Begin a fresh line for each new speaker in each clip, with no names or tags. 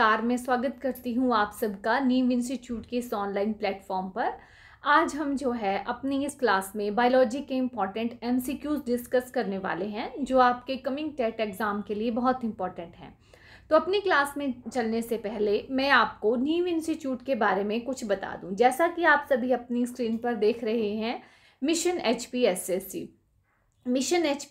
नमस्कार मैं स्वागत करती हूँ आप सबका नीम इंस्टीट्यूट के इस ऑनलाइन प्लेटफॉर्म पर आज हम जो है अपनी इस क्लास में बायोलॉजी के इम्पॉर्टेंट एम डिस्कस करने वाले हैं जो आपके कमिंग टेट एग्ज़ाम के लिए बहुत इम्पॉर्टेंट हैं तो अपनी क्लास में चलने से पहले मैं आपको नीम इंस्टीट्यूट के बारे में कुछ बता दूँ जैसा कि आप सभी अपनी स्क्रीन पर देख रहे हैं mission H P S S C mission H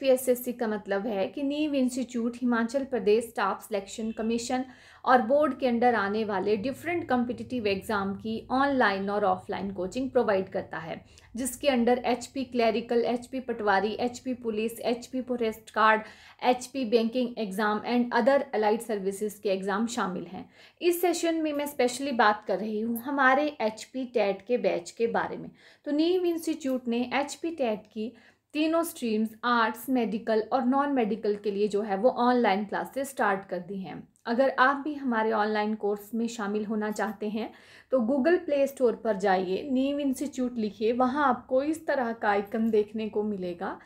का मतलब है कि Neev institute Himachal Pradesh staff selection commission और बोर्ड के अंडर आने वाले डिफरेंट कम्पिटिटिव एग्ज़ाम की ऑनलाइन और ऑफलाइन कोचिंग प्रोवाइड करता है जिसके under H P clerical H P patwari H P police H P forest guard H P banking exam and other allied services के एग्ज़ाम शामिल हैं इस सेशन में मैं स्पेशली बात कर रही हूँ हमारे एच पी टैट के बैच के बारे में तो नीव इंस्टीट्यूट ने एच पी टैट की तीनों स्ट्रीम्स आर्ट्स मेडिकल और नॉन मेडिकल के लिए जो है वो ऑनलाइन क्लासेस स्टार्ट कर दी हैं अगर आप भी हमारे ऑनलाइन कोर्स में शामिल होना चाहते हैं तो गूगल प्ले स्टोर पर जाइए नीम इंस्टीट्यूट लिखिए वहाँ आपको इस तरह का आइकन देखने को मिलेगा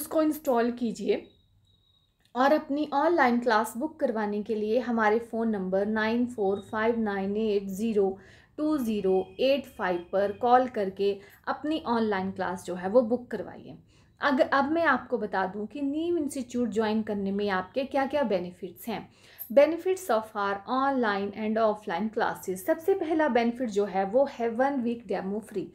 उसको इंस्टॉल कीजिए और अपनी ऑनलाइन क्लास बुक करवाने के लिए हमारे phone number nine four five nine eight zero two zero eight five पर कॉल करके अपनी ऑनलाइन क्लास जो है वो बुक करवाइए अगर अब मैं आपको बता दूं कि नीम इंस्टीट्यूट ज्वाइन करने में आपके क्या क्या बेनिफिट्स हैं benefits of are online and offline classes सबसे पहला बेनिफिट जो है वो है one week demo free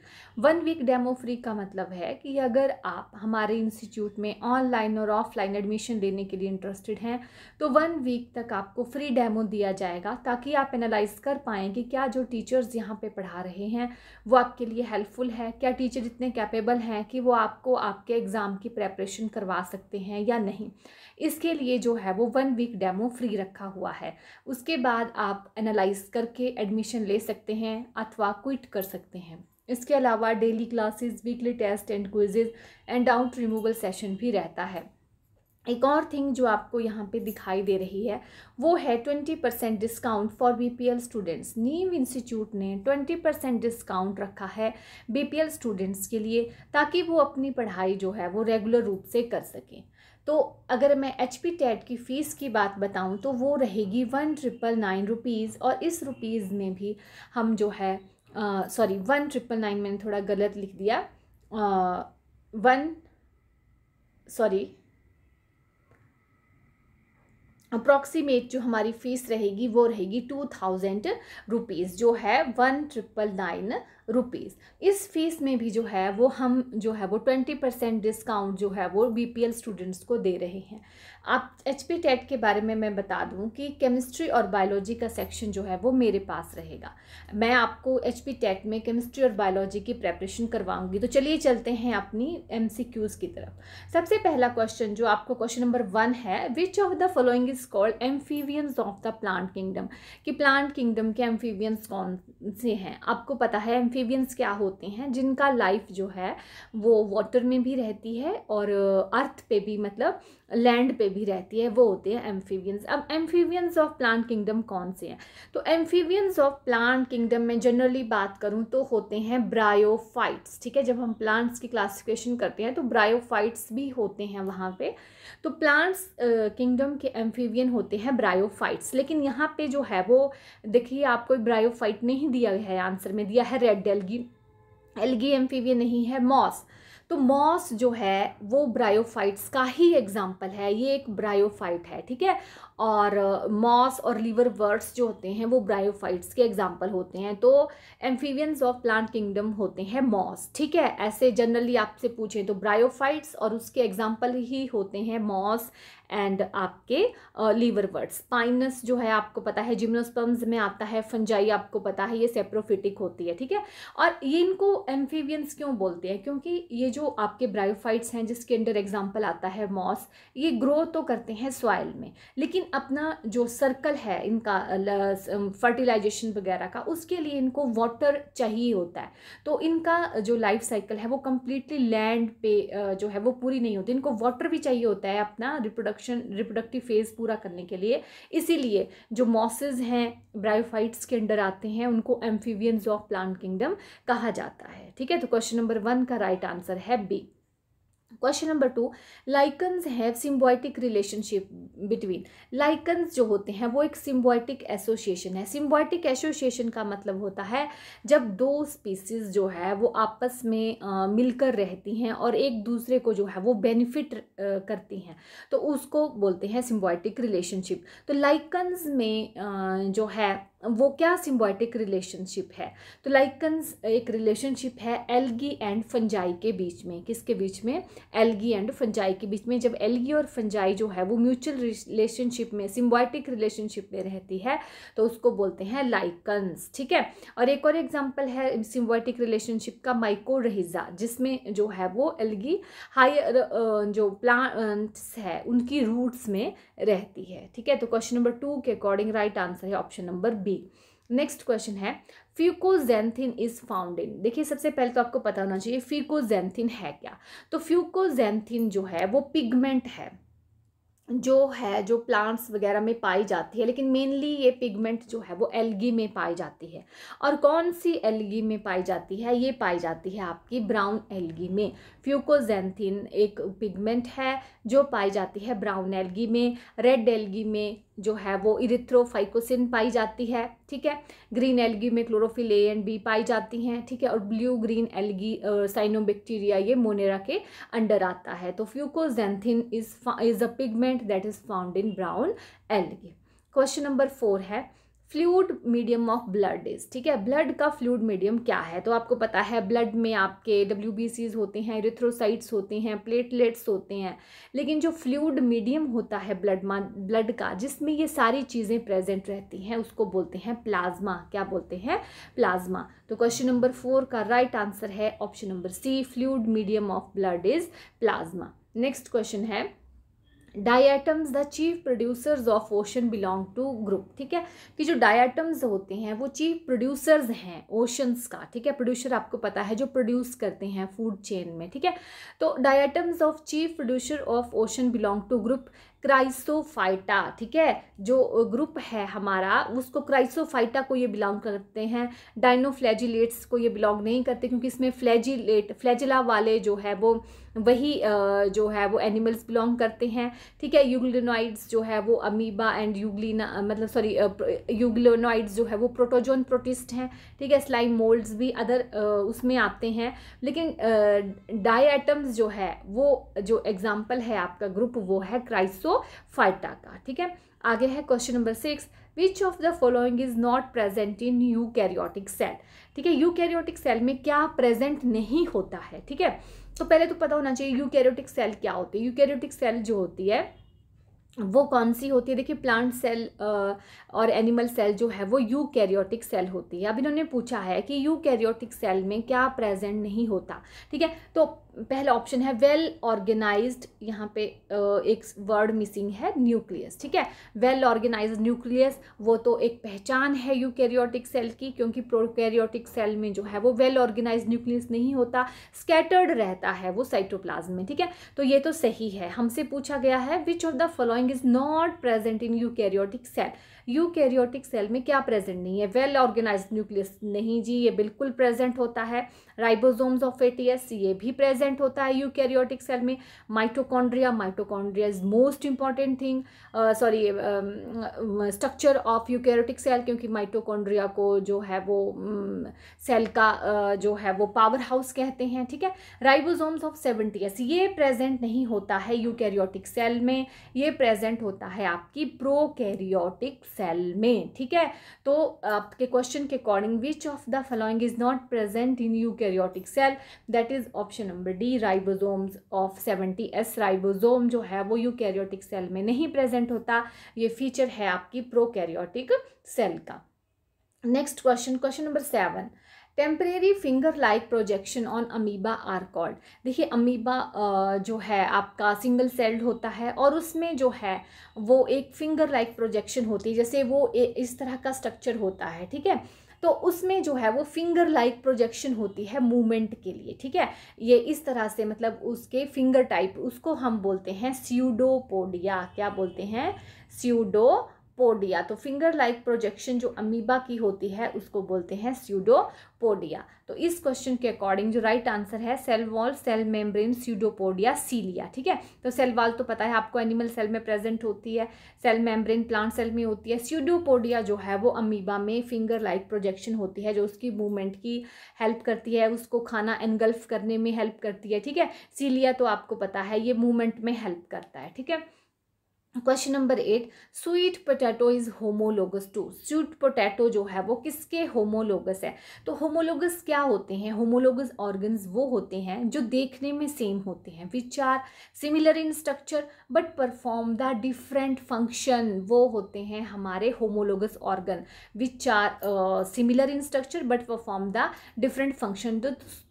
one week demo free का मतलब है कि अगर आप हमारे इंस्टीट्यूट में ऑनलाइन और ऑफलाइन एडमिशन लेने के लिए इंटरेस्टेड हैं तो वन वीक तक आपको फ्री डेमो दिया जाएगा ताकि आप एनालाइज कर पाएँ कि क्या जो टीचर्स यहाँ पर पढ़ा रहे हैं वो आपके लिए हेल्पफुल है क्या टीचर इतने कैपेबल हैं कि वो आपको आपके एग्ज़ाम की प्रेपरेशन करवा सकते हैं या नहीं इसके लिए जो है वो वन वीक डेमो फ्री रखा हुआ है उसके बाद आप एनालाइज करके एडमिशन ले सकते हैं अथवा क्विट कर सकते हैं इसके अलावा daily classes weekly test and quizzes and doubt removal session भी रहता है एक और थिंग जो आपको यहाँ पे दिखाई दे रही है वो है twenty percent discount for BPL students Neem institute ने ट्वेंटी परसेंट डिस्काउंट रखा है बीपीएल स्टूडेंट्स के लिए ताकि वो अपनी पढ़ाई जो है वो रेगुलर रूप से कर सकें तो अगर मैं एच पी टेट की फ़ीस की बात बताऊं तो वो रहेगी वन ट्रिपल नाइन रुपीज़ और इस रुपीज़ में भी हम जो है सॉरी वन ट्रिपल नाइन मैंने थोड़ा गलत लिख दिया वन सॉरी अप्रॉक्सीमेट जो हमारी फ़ीस रहेगी वो रहेगी टू थाउजेंड रुपीज़ जो है वन ट्रिपल नाइन रुपीज़ इस फीस में भी जो है वो हम जो है वो ट्वेंटी परसेंट डिस्काउंट जो है वो बीपीएल स्टूडेंट्स को दे रहे हैं आप एच पी टेट के बारे में मैं बता दूं कि केमिस्ट्री और बायोलॉजी का सेक्शन जो है वो मेरे पास रहेगा मैं आपको एच पी टेट में केमिस्ट्री और बायोलॉजी की प्रेपरेशन करवाऊंगी तो चलिए चलते हैं अपनी एम सी क्यूज़ की तरफ सबसे पहला क्वेश्चन जो आपको क्वेश्चन नंबर वन है which of the following is called amphibians of the plant kingdom कि प्लांट किंगडम के एम्फीवियंस कौन से हैं आपको पता है एम्फी एम्फीबियंस क्या होते हैं जिनका लाइफ जो है वो वाटर में भी रहती है और अर्थ पे भी मतलब लैंड पे भी रहती है वो होते हैं एम्फीबियंस अब एम्फीबियंस ऑफ प्लांट किंगडम कौन से हैं तो एम्फीबियंस ऑफ प्लांट किंगडम में जनरली बात करूँ तो होते हैं ब्रायोफाइट्स ठीक है जब हम प्लांट्स की क्लासिफिकेशन करते हैं तो ब्रायोफाइट्स भी होते हैं वहाँ पर तो प्लांट्स किंगडम के एम्फीबियन होते हैं ब्रायोफाइट्स लेकिन यहाँ पे जो है वो देखिए आपको ब्रायोफाइट नहीं दिया गया है आंसर में दिया है red and algae algae M नहीं है मॉस तो मॉस जो है वो ब्रायोफाइट्स का ही एग्जाम्पल है ये एक ब्रायोफाइट है ठीक है और मॉस और लीवर वर्ड्स जो होते हैं वो ब्रायोफाइट्स के एग्जाम्पल होते हैं तो एम्फीवियंस ऑफ प्लांट किंगडम होते हैं मॉस ठीक है ऐसे जनरली आपसे पूछें तो ब्रायोफाइट्स और उसके एग्जाम्पल ही होते हैं मॉस एंड आपके लीवर वर्ड्स पाइनस जो है आपको पता है जिम्नोस्पम्स में आता है फंजाई आपको पता है ये सेप्रोफिटिक होती है ठीक है और ये इनको एम्फीवियंस क्यों बोलते हैं क्योंकि ये जो आपके ब्रायोफाइट्स हैं जिसके अंडर एग्जाम्पल आता है मॉस ये ग्रो तो करते हैं सॉइल में लेकिन अपना जो सर्कल है इनका फर्टिलाइजेशन वगैरह का उसके लिए इनको वाटर चाहिए होता है तो इनका जो लाइफ साइकिल है वो कम्प्लीटली लैंड पे जो है वो पूरी नहीं होती इनको वाटर भी चाहिए होता है अपना रिप्रोडक्शन रिप्रोडक्टिव फेज़ पूरा करने के लिए इसीलिए जो मॉसेज हैं ब्रायोफाइट्स के अंडर आते हैं उनको एम्फीवियंस ऑफ प्लांट किंगडम कहा जाता है ठीक है तो क्वेश्चन नंबर वन का राइट right आंसर है B question number two lichens have symbiotic relationship between lichens जो होते हैं वो एक सिम्बॉयटिक एसोसिएशन है सिम्बॉयटिक एसोसिएशन का मतलब होता है जब दो स्पीसीज जो है वो आपस में आ, मिलकर रहती हैं और एक दूसरे को जो है वो बेनिफिट करती हैं तो उसको बोलते हैं सिम्बॉयटिक रिलेशनशिप तो लाइकन्स में आ, जो है वो क्या सिम्बॉयटिक रिलेशनशिप है तो लाइकन्स एक रिलेशनशिप है एलगी एंड फंजाई के बीच में किसके बीच में एलगी एंड फंजाई के बीच में जब एलगी और फंजाई जो है वो म्यूचुअल रिलेशनशिप में सिम्बॉयटिक रिलेशनशिप में रहती है तो उसको बोलते हैं लाइकन्स ठीक है और एक और एग्जाम्पल है सिम्बॉयटिक रिलेशनशिप का माइकोरहिजा जिसमें जो है वो एलगी हायर जो प्लांट्स है उनकी रूट्स में रहती है ठीक है तो क्वेश्चन नंबर टू के अकॉर्डिंग राइट आंसर है option number B three next question है फ्यूकोजेंथिन इज फाउंड इन देखिए सबसे पहले तो आपको पता होना चाहिए फ्यूकोजेंथिन है क्या तो फ्यूकोजेंथिन जो है वो पिगमेंट है जो है जो प्लांट्स वगैरह में पाई जाती है लेकिन मेनली ये पिगमेंट जो है वो एलगी में पाई जाती है और कौन सी एलगी में पाई जाती है ये पाई जाती है आपकी ब्राउन एलगी में फ्यूकोजेंथिन एक पिगमेंट है जो पाई जाती है ब्राउन एलगी में रेड एलगी में जो है वो इरिथ्रोफाइकोसिन पाई जाती है ठीक है ग्रीन एलगी में क्लोरोफिल ए एंड बी पाई जाती हैं ठीक है और ब्लू ग्रीन एलगी साइनोबैक्टीरिया ये मोनेरा के अंडर आता है तो fucoxanthin is is a pigment that is found in brown algae question number four है fluid medium of blood is ठीक है ब्लड का फ्लूड मीडियम क्या है तो आपको पता है ब्लड में आपके डब्ल्यू होते हैं रिथ्रोसाइट्स होते हैं प्लेटलेट्स होते हैं लेकिन जो फ्लूड मीडियम होता है ब्लड मा ब्लड का जिसमें ये सारी चीज़ें प्रेजेंट रहती हैं उसको बोलते हैं प्लाज्मा क्या बोलते हैं प्लाज्मा तो क्वेश्चन नंबर फोर का राइट right आंसर है option number C fluid medium of blood is plasma next question है diatoms the chief producers of ocean belong to group ठीक है कि जो डायटम्स होते हैं वो चीफ प्रोड्यूसर्स हैं ओशंस का ठीक है प्रोड्यूसर आपको पता है जो प्रोड्यूस करते हैं फूड चेन में ठीक है तो diatoms of chief producer of ocean belong to group Chrysophyta ठीक है जो ग्रुप है हमारा उसको क्राइसोफाइटा को ये बिलोंग करते हैं डायनोफ्लैजिलेट्स को ये बिलोंग नहीं करते क्योंकि इसमें फ्लैजिलेट फ्लैजिला वाले जो है वो वही जो है वो एनिमल्स बिलोंग करते हैं ठीक है यूगलिनोइड्स जो है वो अमीबा एंड यूगलिना मतलब सॉरी यूग्लिनोइड्स जो है वो प्रोटोजोन प्रोटिस्ट हैं ठीक है स्लाइम मोल्ड्स भी अदर उसमें आते हैं लेकिन डाई एटम्स जो है वो जो एग्जाम्पल है आपका ग्रुप वो है क्राइसो फाइटा का ठीक है आगे है question number six which of the following is not present in eukaryotic cell ठीक है यू कैरियोटिक सेल में क्या प्रेजेंट नहीं होता है ठीक है तो पहले तो पता होना चाहिए यूकैरियोटिक सेल क्या होती है यूकैरियोटिक सेल जो होती है वो कौन सी होती है देखिए प्लांट सेल और एनिमल सेल जो है वो यू कैरियोटिक सेल होती है अब इन्होंने पूछा है कि यू कैरियोटिक सेल में क्या प्रेजेंट नहीं होता ठीक है तो पहला ऑप्शन है वेल ऑर्गेनाइज्ड यहाँ पे एक वर्ड मिसिंग है न्यूक्लियस ठीक है वेल ऑर्गेनाइज्ड न्यूक्लियस वो तो एक पहचान है यूकैरियोटिक सेल की क्योंकि प्रोकैरियोटिक सेल में जो है वो वेल ऑर्गेनाइज्ड न्यूक्लियस नहीं होता स्कैटर्ड रहता है वो साइटोप्लाज्म में ठीक है तो ये तो सही है हमसे पूछा गया है which of the following is not present in यू सेल यूकैरियोटिक सेल में क्या प्रेजेंट नहीं है वेल ऑर्गेनाइज्ड न्यूक्लियस नहीं जी ये बिल्कुल प्रेजेंट होता है राइबोसोम्स ऑफ एटीएस ये भी प्रेजेंट होता है यूकैरियोटिक सेल में mitochondria mitochondria is most important thing sorry structure of eukaryotic cell क्योंकि माइटोकॉन्ड्रिया को जो है वो सेल um, का uh, जो है वो पावर हाउस कहते हैं ठीक है राइबोसोम्स ऑफ सेवेंटी एस ये प्रेजेंट नहीं होता है यूकैरियोटिक सेल में ये प्रेजेंट होता है आपकी प्रोकैरियोटिक सेल में ठीक है तो आपके क्वेश्चन के according which of the following is not present in eukaryotic cell that is option number D ribosomes of seventy S ribosome जो है वो यू कैरियोटिक सेल में नहीं प्रेजेंट होता ये फीचर है आपकी कैरियोटिक सेल का next question question number seven temporary finger like projection on amoeba are called देखिए अमीबा जो है आपका सिंगल सेल्ड होता है और उसमें जो है वो एक फिंगर लाइक प्रोजेक्शन होती है जैसे वो इस तरह का स्ट्रक्चर होता है ठीक है तो उसमें जो है वो फिंगर लाइक प्रोजेक्शन होती है मूवमेंट के लिए ठीक है ये इस तरह से मतलब उसके फिंगर टाइप उसको हम बोलते हैं स्यूडोपोडिया क्या बोलते हैं स्यूडो पोडिया तो फिंगर लाइक प्रोजेक्शन जो अमीबा की होती है उसको बोलते हैं स्यूडोपोडिया तो इस क्वेश्चन के अकॉर्डिंग जो राइट आंसर है cell wall cell membrane pseudopodia cilia ठीक है तो सेल वॉल तो पता है आपको एनिमल सेल में प्रेजेंट होती है सेल मेम्ब्रेन प्लांट सेल में होती है स्यूडोपोडिया जो है वो अमीबा में फिंगर लाइक प्रोजेक्शन होती है जो उसकी मूवमेंट की हेल्प करती है उसको खाना एनगल्फ करने में हेल्प करती है ठीक है सीलिया तो आपको पता है ये मूवमेंट में हेल्प करता है ठीक है question number eight sweet potato is homologous to sweet potato जो है वो किसके होमोलोगस है तो होमोलोगस क्या होते हैं होमोलोगस ऑर्गन्स वो होते हैं जो देखने में सेम होते हैं which are similar in structure but perform the different function वो होते हैं हमारे homologous organ which are similar in structure but perform the different function तो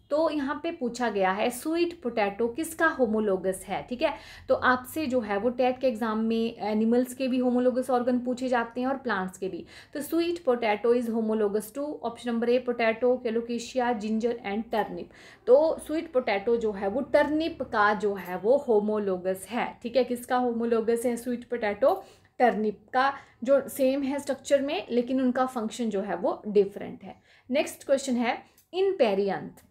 तो यहाँ पे पूछा गया है स्वीट पोटैटो किसका होमोलोगस है ठीक है तो आपसे जो है वो टेट के एग्ज़ाम में एनिमल्स के भी होमोलोगस ऑर्गन पूछे जाते हैं और प्लांट्स के भी तो sweet potato is homologous to option number A potato colocasia ginger and turnip तो स्वीट पोटैटो जो है वो टर्निप का जो है वो होमोलोगस है ठीक है किसका होमोलोगस है स्वीट पोटैटो टर्निप का जो सेम है स्ट्रक्चर में लेकिन उनका फंक्शन जो है वो डिफरेंट है नेक्स्ट क्वेश्चन है इन पेरियंथ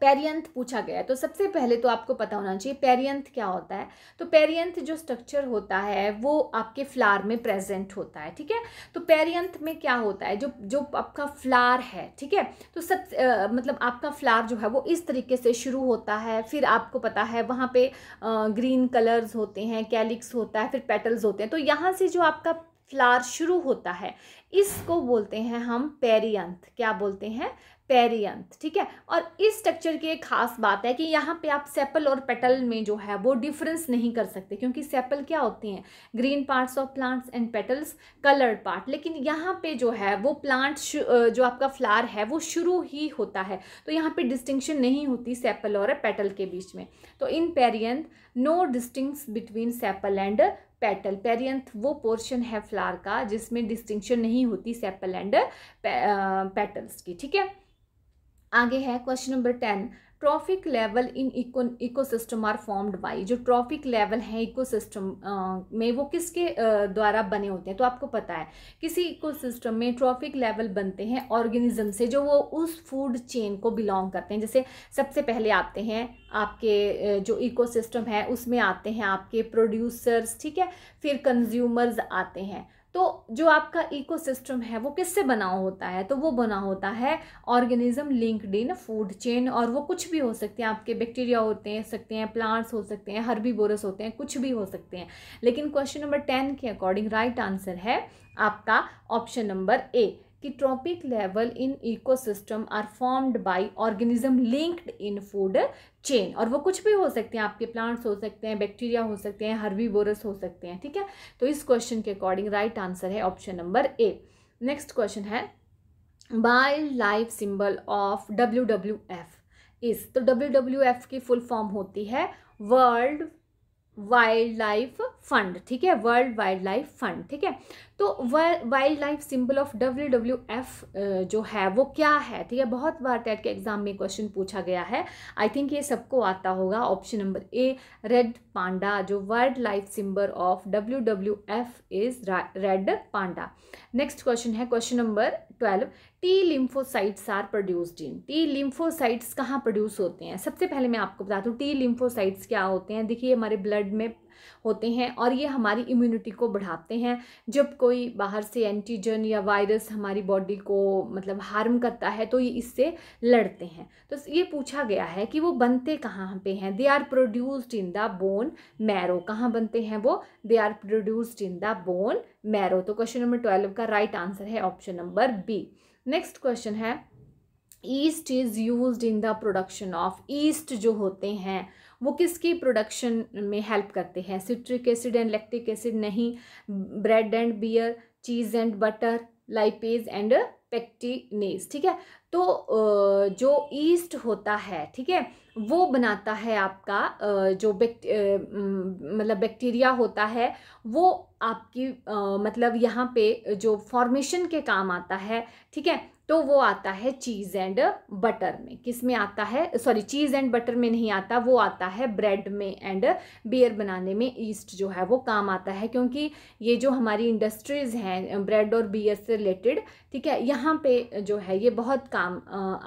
पेरियंथ पूछा गया है तो सबसे पहले तो आपको पता होना चाहिए पेरियंथ क्या होता है तो पेरियंथ जो स्ट्रक्चर होता है वो आपके फ्लार में प्रेजेंट होता है ठीक है तो पेरियंथ में क्या होता है जो जो आपका फ्लार है ठीक है तो सब आ, मतलब आपका फ्लार जो है वो इस तरीके से शुरू होता है फिर आपको पता है वहाँ पर ग्रीन कलर्स होते हैं कैलिक्स होता है फिर पेटल्स होते हैं तो यहाँ से जो आपका फ्लार शुरू होता है इसको बोलते हैं हम पेरियंथ क्या बोलते हैं पेरियंथ ठीक है और इस स्ट्रक्चर की एक खास बात है कि यहाँ पे आप सेपल और पेटल में जो है वो डिफरेंस नहीं कर सकते क्योंकि सेपल क्या होती हैं green parts of plants and petals coloured part लेकिन यहाँ पे जो है वो प्लांट जो आपका फ्लार है वो शुरू ही होता है तो यहाँ पे डिस्टिंक्शन नहीं होती सेपल और पेटल के बीच में तो in perianth no distinction between sepal and petal perianth वो पोर्शन है फ्लार का जिसमें डिस्टिंक्शन नहीं होती सेपल एंड पेटल्स की ठीक है आगे है question number ten trophic level in eco ecosystem are formed by जो ट्रॉफिक लेवल है इकोसिस्टम में वो किसके द्वारा बने होते हैं तो आपको पता है किसी इकोसिस्टम में ट्रॉफिक लेवल बनते हैं ऑर्गेनिज्म से जो वो उस फूड चेन को बिलोंग करते हैं जैसे सबसे पहले आते हैं आपके जो इकोसिस्टम है उसमें आते हैं आपके प्रोड्यूसर्स ठीक है फिर कंज्यूमर्स आते हैं तो जो आपका इकोसिस्टम है वो किससे बना होता है तो वो बना होता है organism linked in food chain और वो कुछ भी हो सकते हैं आपके बैक्टीरिया होते हैं सकते हैं प्लांट्स हो सकते हैं हर्बी बोरस होते हैं कुछ भी हो सकते हैं लेकिन क्वेश्चन नंबर टेन के अकॉर्डिंग राइट आंसर है आपका ऑप्शन नंबर ए कि trophic level in ecosystem are formed by organism linked in food chain और वो कुछ भी हो सकते हैं आपके प्लांट्स हो सकते हैं बैक्टीरिया हो सकते हैं हर्बीवोरस हो सकते हैं ठीक है तो इस क्वेश्चन के अकॉर्डिंग राइट आंसर है option number A next question है wildlife symbol of W W F is तो डब्ल्यू डब्ल्यू एफ की फुल फॉर्म होती है वर्ल्ड वाइल्ड लाइफ फंड ठीक है वर्ल्ड वाइल्ड लाइफ फंड ठीक है तो wildlife symbol of W W F जो है वो क्या है ठीक है बहुत बार टेट के एग्जाम में क्वेश्चन पूछा गया है आई थिंक ये सबको आता होगा option number A red panda जो world life symbol of W W F is red panda next question है question number twelve T lymphocytes are produced in T lymphocytes कहाँ प्रोड्यूस होते हैं सबसे पहले मैं आपको बता दूँ टी लिम्फोसाइट्स क्या होते हैं देखिए हमारे ब्लड में होते हैं और ये हमारी इम्यूनिटी को बढ़ाते हैं जब कोई बाहर से एंटीजन या वायरस हमारी बॉडी को मतलब हार्म करता है तो ये इससे लड़ते हैं तो ये पूछा गया है कि वो बनते कहाँ पे हैं they are produced in the bone marrow कहाँ बनते हैं वो they are produced in the bone marrow तो क्वेश्चन नंबर ट्वेल्व का राइट आंसर है option number B next question है yeast is use in the production of yeast जो होते हैं वो किसकी प्रोडक्शन में हेल्प करते हैं citric acid and lactic acid नहीं bread and beer cheese and butter lipase and pectinase ठीक है तो जो ईस्ट होता है ठीक है वो बनाता है आपका जो बैक्ट मतलब बैक्टीरिया होता है वो आपकी मतलब यहाँ पे जो फॉर्मेशन के काम आता है ठीक है तो वो आता है चीज़ एंड बटर में किस में आता है सॉरी चीज़ एंड बटर में नहीं आता वो आता है ब्रेड में एंड बियर बनाने में ईस्ट जो है वो काम आता है क्योंकि ये जो हमारी इंडस्ट्रीज़ हैं ब्रेड और बियर से रिलेटेड ठीक है यहाँ पे जो है ये बहुत काम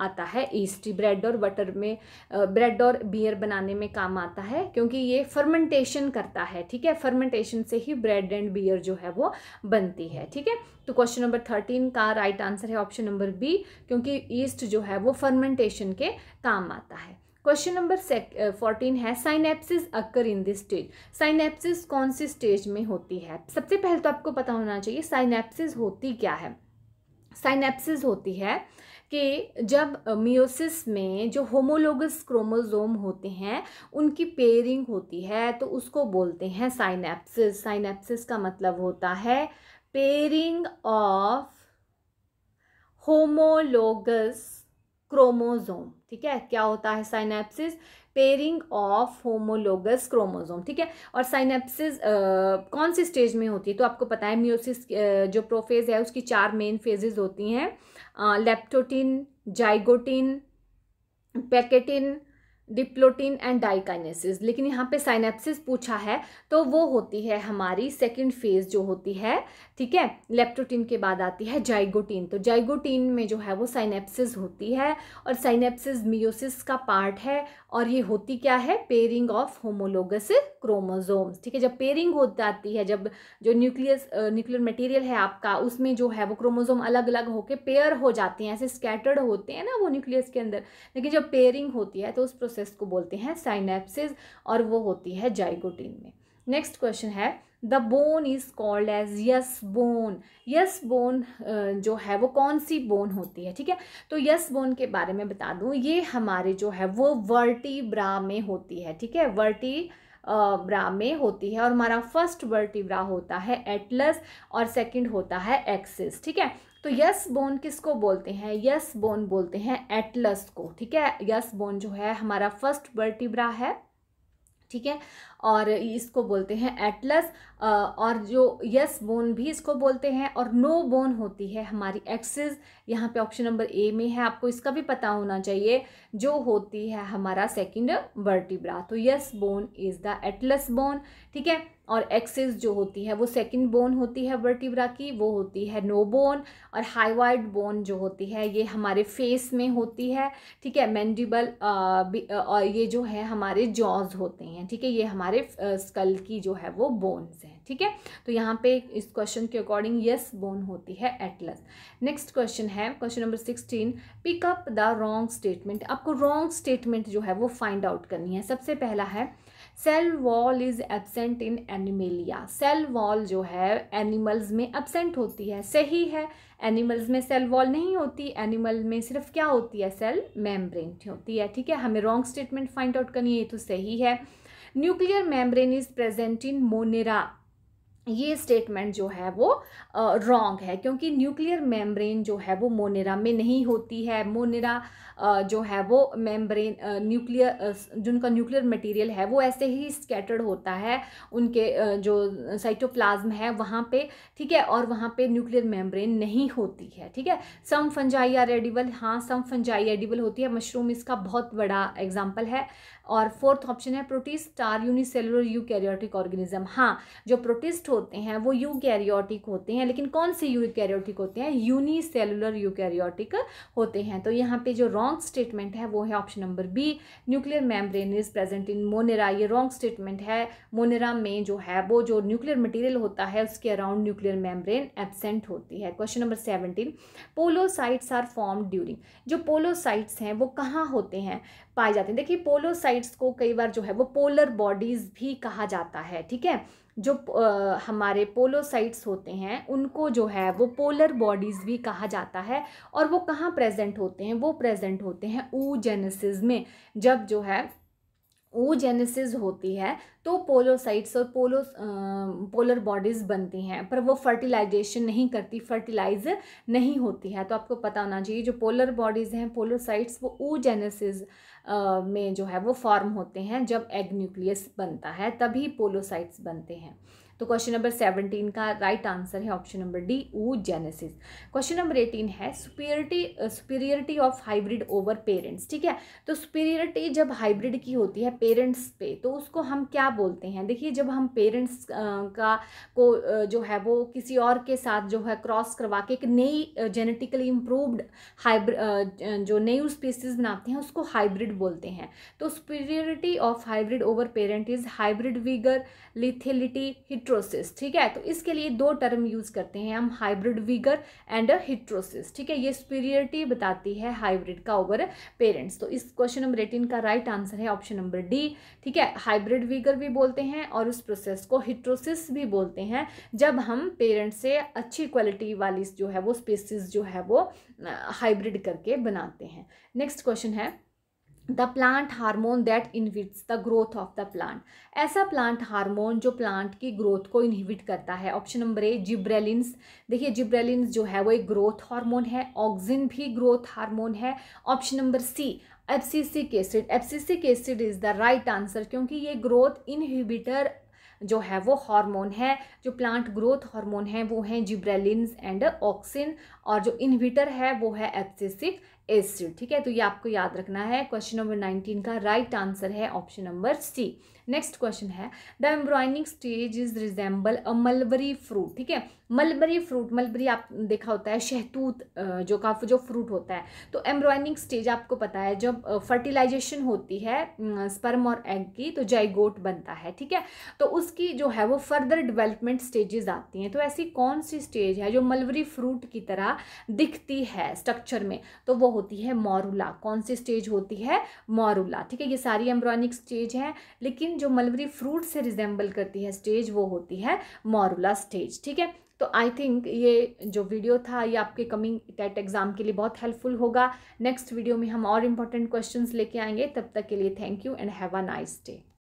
आता है ईस्ट ब्रेड और बटर में ब्रेड और बियर बनाने में काम आता है क्योंकि ये फर्मेंटेशन करता है ठीक है फर्मेंटेशन से ही ब्रेड एंड बियर जो है वो बनती है ठीक है तो क्वेश्चन नंबर थर्टीन का राइट आंसर है ऑप्शन नंबर बी क्योंकि ईस्ट जो है वो फर्मेंटेशन के काम आता है क्वेश्चन नंबर फोर्टीन है synapsis occur in this stage synapsis कौन सी स्टेज में होती है सबसे पहले तो आपको पता होना चाहिए साइनेप्सिस होती क्या है साइनेप्सिस होती है कि जब मियोसिस में जो होमोलोगस क्रोमोजोम होते हैं उनकी पेयरिंग होती है तो उसको बोलते हैं साइनेप्सिस साइनेप्सिस का मतलब होता है pairing of होमोलोगस क्रोमोजोम ठीक है क्या होता है synapsis pairing of homologous chromosome ठीक है और साइनेप्सिस कौन सी स्टेज में होती है तो आपको पता है म्यूसिस uh, जो प्रोफेज है उसकी चार मेन फेजेज होती हैं leptotene zygotene pachytene diplotene and diakinesis लेकिन यहाँ पे साइनेप्सिस पूछा है तो वो होती है हमारी सेकेंड फेज जो होती है ठीक है लेप्टोटीन के बाद आती है जाइगोटीन तो जाइगोटीन में जो है वो साइनेप्सिस होती है और साइनेप्सिस मियोसिस का पार्ट है और ये होती क्या है पेयरिंग ऑफ होमोलोगस क्रोमोजोम्स ठीक है जब पेयरिंग हो जाती है जब जो न्यूक्लियस न्यूक्लियर मटेरियल है आपका उसमें जो है वो क्रोमोजोम अलग अलग होकर पेयर हो जाते हैं ऐसे स्कैटर्ड होते हैं ना वो न्यूक्लियस के अंदर लेकिन जब पेयरिंग होती है तो उस प्रोसेस को बोलते हैं साइनेप्सिस और वो होती है जाइगोटीन में नेक्स्ट क्वेश्चन है the bone is called axis bone yes bone जो है वो कौन सी बोन होती है ठीक है तो यस बोन के बारे में बता दूँ ये हमारे जो है वो वर्टिब्रा में होती है ठीक है वर्टी ब्रा में होती है और हमारा फर्स्ट वर्टिब्रा होता है एटलस और सेकंड होता है एक्सिस ठीक है तो यस बोन किसको बोलते हैं यस बोन बोलते हैं एटलस को ठीक है यस बोन जो है हमारा फर्स्ट वर्टिब्रा है ठीक है और इसको बोलते हैं एटलस और जो यस बोन भी इसको बोलते हैं और नो बोन होती है हमारी एक्सिस यहाँ पे ऑप्शन नंबर ए में है आपको इसका भी पता होना चाहिए जो होती है हमारा सेकंड वर्टिब्रा तो yes bone is the atlas bone ठीक है और एक्सिस जो होती है वो सेकंड बोन होती है वर्टिब्रा की वो होती है नो बोन और हाईवाइड बोन जो होती है ये हमारे फेस में होती है ठीक है मैंडिबल और ये जो है हमारे जॉज होते हैं ठीक है ये हमारे स्कल की जो है वो बोन्स हैं ठीक है तो यहाँ पे इस क्वेश्चन के अकॉर्डिंग यस बोन होती है एटलस नेक्स्ट क्वेश्चन है question number sixteen pick up the wrong statement आपको रॉन्ग स्टेटमेंट जो है वो फाइंड आउट करनी है सबसे पहला है cell wall is absent in animalia cell wall जो है एनिमल्स में एबसेंट होती है सही है एनिमल्स में सेल वॉल नहीं होती एनिमल में सिर्फ क्या होती है सेल मेम्ब्रेन होती है ठीक है हमें रॉन्ग स्टेटमेंट फाइंड आउट करनी है ये तो सही है nuclear membrane is present in monera ये स्टेटमेंट जो है वो रॉन्ग है क्योंकि न्यूक्लियर मेम्ब्रेन जो है वो मोनेरा में नहीं होती है मोनेरा जो है वो मेम्ब्रेन न्यूक्लियर जिनका न्यूक्लियर मटेरियल है वो ऐसे ही स्कैटर्ड होता है उनके जो साइटोप्लाज्म है वहाँ पे ठीक है और वहाँ पे न्यूक्लियर मेम्ब्रेन नहीं होती है ठीक है सम फंजाई आर एडिबल हाँ सम फंजाई एडिबल होती है मशरूम इसका बहुत बड़ा एग्जाम्पल है और फोर्थ ऑप्शन है protist are unicellular eukaryotic organism हाँ जो प्रोटिस्ट होते हैं वो यूकैरियोटिक होते हैं लेकिन कौन से यूकैरियोटिक होते हैं यूनिसेलुलर यूकैरियोटिक होते हैं तो यहाँ पे जो रॉन्ग स्टेटमेंट है वो है option number B nuclear membrane is present in monera ये रॉन्ग स्टेटमेंट है मोनेरा में जो है वो जो न्यूक्लियर मटीरियल होता है उसके अराउंड न्यूक्लियर मेम्ब्रेन एबसेंट होती है question number seventeen polocytes are form during जो पोलोसाइट्स हैं वो कहाँ होते हैं पाए जाते हैं देखिए पोलोसाइट्स को कई बार जो है वो पोलर बॉडीज़ भी कहा जाता है ठीक है जो आ, हमारे पोलोसाइट्स होते हैं उनको जो है वो पोलर बॉडीज़ भी कहा जाता है और वो कहाँ प्रेजेंट होते हैं वो प्रेजेंट होते हैं ऊ जेनेसिस में जब जो है ऊ जेनेसिस होती है तो पोलोसाइट्स और पोलो पोलर बॉडीज़ बनती हैं पर वो फर्टिलाइजेशन नहीं करती फर्टिलाइज नहीं होती है तो आपको पता होना चाहिए जो पोलर बॉडीज़ हैं पोलोसाइट्स वो ऊ जेनेसिस में जो है वो फॉर्म होते हैं जब एग न्यूक्लियस बनता है तभी पोलोसाइट्स बनते हैं तो क्वेश्चन नंबर सेवनटीन का राइट आंसर है option number D oogenesis question number eighteen है सुपेरिटी superiority of hybrid over parents ठीक है तो सुपेरियरिटी जब हाइब्रिड की होती है पेरेंट्स पे तो उसको हम क्या बोलते हैं देखिए जब हम पेरेंट्स uh, का को uh, जो है वो किसी और के साथ जो है क्रॉस करवा के एक नई जेनेटिकली इम्प्रूवड हाइब्रिड जो नई स्पीसीज बनाते हैं उसको हाइब्रिड बोलते हैं तो superiority of hybrid over parent is hybrid vigour लिथिलिटी हिट हिट्रोसिस ठीक है तो इसके लिए दो टर्म यूज़ करते हैं हम हाइब्रिड वीगर एंड हिट्रोसिस ठीक है ये सुपीरियरिटी बताती है हाइब्रिड का ओवर पेरेंट्स तो इस क्वेश्चन नंबर एटीन का राइट आंसर है ऑप्शन नंबर डी ठीक है हाइब्रिड वीगर भी बोलते हैं और उस प्रोसेस को हिट्रोसिस भी बोलते हैं जब हम पेरेंट्स से अच्छी क्वालिटी वाली जो है वो स्पेसिस जो है वो हाइब्रिड करके बनाते हैं नेक्स्ट क्वेश्चन है the plant hormone that inhibits the growth of the plant ऐसा प्लांट हार्मोन जो प्लांट की ग्रोथ को इनहिबिट करता है ऑप्शन नंबर ए जिब्रेलिन्स देखिए जिब्रेलिन्स जो है वो एक ग्रोथ हार्मोन है ऑक्सिन भी ग्रोथ हार्मोन है option number C abscisic acid abscisic acid is the right answer क्योंकि ये ग्रोथ इनहिबिटर जो है वो हार्मोन है जो प्लांट ग्रोथ हार्मोन है वो है जिब्रेलिन्स एंड ऑक्सिन और जो इनहिबिटर है वो है एप्सिसिक एसिड ठीक है तो ये आपको याद रखना है क्वेश्चन नंबर नाइनटीन का राइट right आंसर है option number C next question है the embryonic stage is resemble a mulberry fruit ठीक है मलबरी फ्रूट मलबरी आप देखा होता है शहतूत जो का जो फ्रूट होता है तो एम्ब्रॉयनिंग स्टेज आपको पता है जब फर्टिलाइजेशन होती है स्पर्म और एग की तो जयगोट बनता है ठीक है तो उसकी जो है वो फर्दर डेवलपमेंट स्टेजेस आती हैं तो ऐसी कौन सी स्टेज है जो मलबरी फ्रूट की तरह दिखती है स्ट्रक्चर में तो वो होती है मोरूला कौन सी स्टेज होती है मोरूला ठीक है ये सारी एम्ब्रॉयनिक स्टेज है लेकिन जो मलबरी फ्रूट से रिजेंबल करती है स्टेज वो होती है मोरूला स्टेज ठीक है तो आई थिंक ये जो वीडियो था ये आपके कमिंग टेट एग्ज़ाम के लिए बहुत हेल्पफुल होगा नेक्स्ट वीडियो में हम और इम्पॉर्टेंट क्वेश्चन लेके आएंगे तब तक के लिए thank you and have a nice day